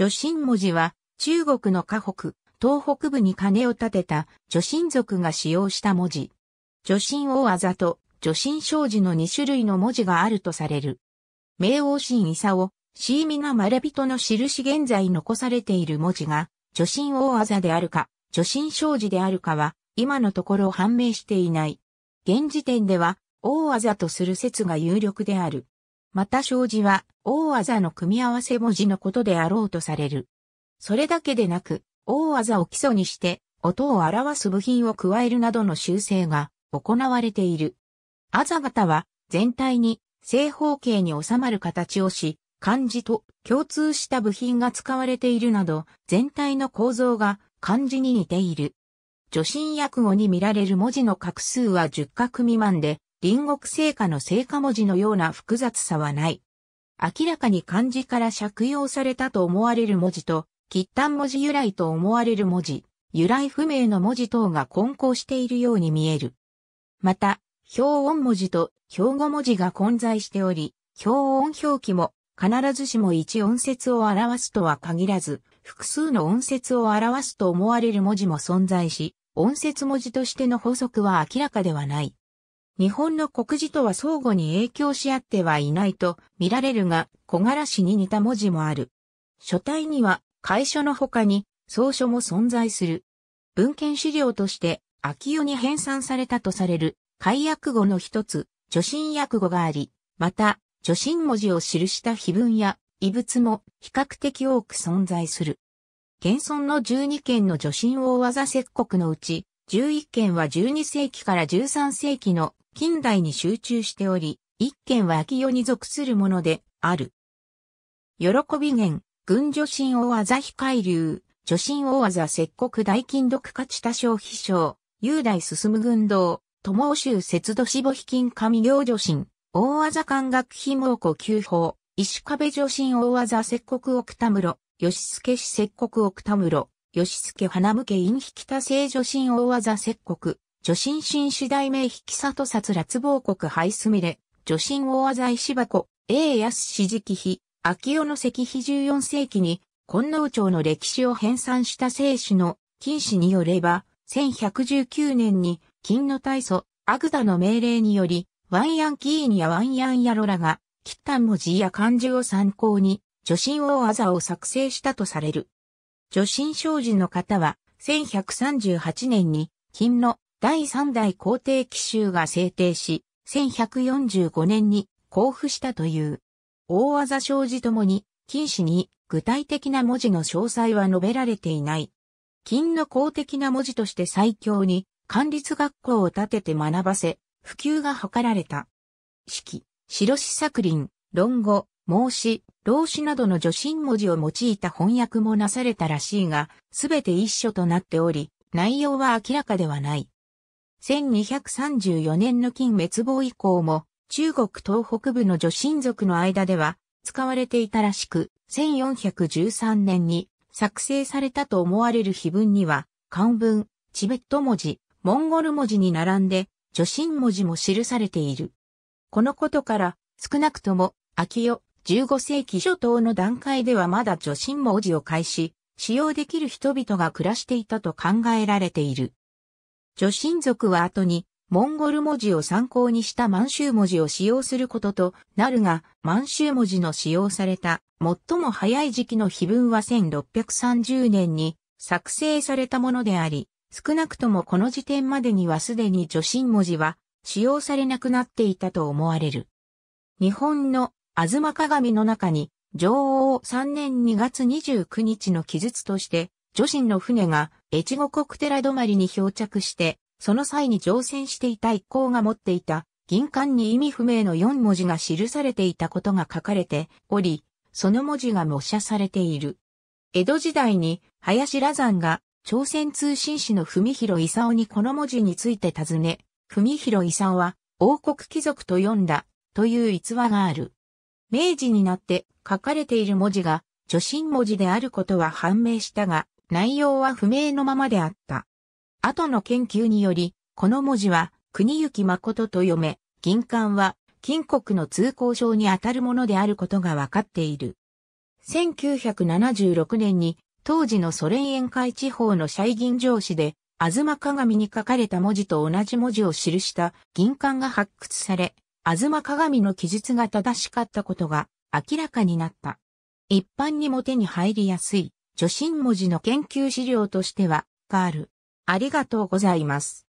女神文字は中国の河北、東北部に鐘を建てた女神族が使用した文字。女神王あざと女神障子の2種類の文字があるとされる。冥王神伊佐を、シーミナマレビトの印現在残されている文字が、女神王あざであるか、女神障子であるかは、今のところ判明していない。現時点では、王あざとする説が有力である。また障子は、大技の組み合わせ文字のことであろうとされる。それだけでなく、大技を基礎にして、音を表す部品を加えるなどの修正が行われている。あざ型は全体に正方形に収まる形をし、漢字と共通した部品が使われているなど、全体の構造が漢字に似ている。助信訳語に見られる文字の画数は10画未満で、隣国聖火の聖火文字のような複雑さはない。明らかに漢字から借用されたと思われる文字と、喫端文字由来と思われる文字、由来不明の文字等が混交しているように見える。また、標音文字と標語文字が混在しており、標音表記も必ずしも一音節を表すとは限らず、複数の音節を表すと思われる文字も存在し、音節文字としての法則は明らかではない。日本の国字とは相互に影響し合ってはいないと見られるが、小柄しに似た文字もある。書体には、楷書の他に、草書も存在する。文献資料として、秋代に編纂されたとされる、解約語の一つ、助信訳語があり、また、助信文字を記した碑文や遺物も比較的多く存在する。現存の12件の助信大技石国のうち、11件は12世紀から13世紀の近代に集中しており、一軒は秋代に属するものである。喜び源、軍女神大技非海流、女神大技石国大金毒価値多少飛翔、雄大進む軍道、友欧州節度死母非金神行女神、大技官学非猛古急法、石壁女神大技石国奥田室、吉助氏石国奥田室、吉助花向け陰引多勢女神大技石国、女神神次大名引き里札辣亡国廃すみれ、女神大浅石箱、英安史直碑、秋代の石碑14世紀に、金能町の歴史を編纂した聖史の金史によれば、1119年に、金の大祖、アグダの命令により、ワンヤンキーニやワンヤンヤロラが、キッタン文字や漢字を参考に、女神大あを作成したとされる。女神障子の方は、1138年に、金の第3代皇帝紀州が制定し、1145年に交付したという。大技障子ともに、金止に具体的な文字の詳細は述べられていない。金の公的な文字として最強に、管理学校を建てて学ばせ、普及が図られた。式、白紙作林、論語、孟子、老子などの助信文字を用いた翻訳もなされたらしいが、すべて一緒となっており、内容は明らかではない。1234年の金滅亡以降も、中国東北部の女神族の間では、使われていたらしく、1413年に作成されたと思われる碑文には、漢文、チベット文字、モンゴル文字に並んで、女神文字も記されている。このことから、少なくとも、秋代、15世紀初頭の段階ではまだ女神文字を開始、使用できる人々が暮らしていたと考えられている。女神族は後に、モンゴル文字を参考にした満州文字を使用することとなるが、満州文字の使用された最も早い時期の碑文は1630年に作成されたものであり、少なくともこの時点までにはすでに女神文字は使用されなくなっていたと思われる。日本の吾妻鏡の中に、女王3年2月29日の記述として、女神の船が越後国寺泊りに漂着して、その際に乗船していた一行が持っていた銀冠に意味不明の四文字が記されていたことが書かれており、その文字が模写されている。江戸時代に林羅山が朝鮮通信使の文広勲にこの文字について尋ね、文広勲は王国貴族と読んだという逸話がある。明治になって書かれている文字が女神文字であることは判明したが、内容は不明のままであった。後の研究により、この文字は、国行誠と読め、銀冠は、金国の通行証にあたるものであることがわかっている。1976年に、当時のソ連沿海地方の社銀城市で、あずま鏡に書かれた文字と同じ文字を記した銀冠が発掘され、あずま鏡の記述が正しかったことが明らかになった。一般にも手に入りやすい。女神文字の研究資料としては、がある。ありがとうございます。